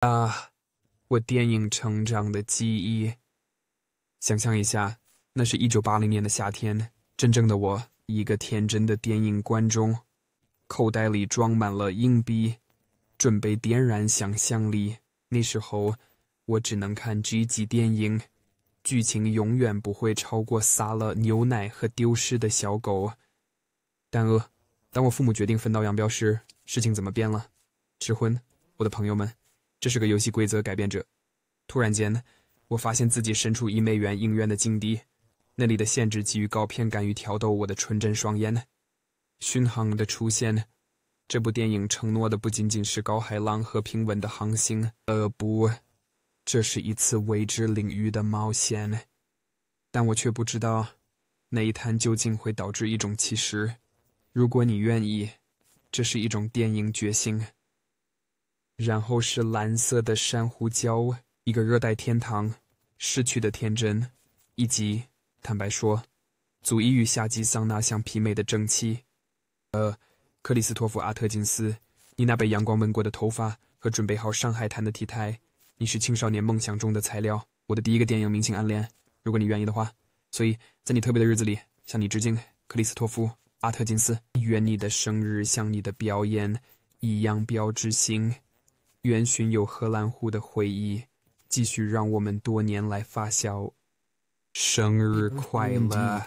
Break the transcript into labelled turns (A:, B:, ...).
A: 啊！我电影成长的记忆。想象一下，那是一九八零年的夏天，真正的我，一个天真的电影观众，口袋里装满了硬币，准备点燃想象力。那时候，我只能看 G 级电影，剧情永远不会超过撒了牛奶和丢失的小狗。但呃，当我父母决定分道扬镳时，事情怎么变了？吃荤，我的朋友们。这是个游戏规则改变者。突然间，我发现自己身处一美元应院的境地，那里的限制基于高片敢于挑逗我的纯真双眼巡航的出现，这部电影承诺的不仅仅是高海浪和平稳的航行。呃，不，这是一次未知领域的冒险但我却不知道，那一滩究竟会导致一种奇石。如果你愿意，这是一种电影决心。然后是蓝色的珊瑚礁，一个热带天堂，逝去的天真，以及坦白说，足以与夏季桑拿相媲美的蒸汽。呃，克里斯托夫·阿特金斯，你那被阳光吻过的头发和准备好上海滩的体态，你是青少年梦想中的材料。我的第一个电影明星暗恋，如果你愿意的话。所以，在你特别的日子里，向你致敬，克里斯托夫·阿特金斯。愿你的生日像你的表演一样标志性。原寻有荷兰湖的回忆，继续让我们多年来发笑。生日快乐！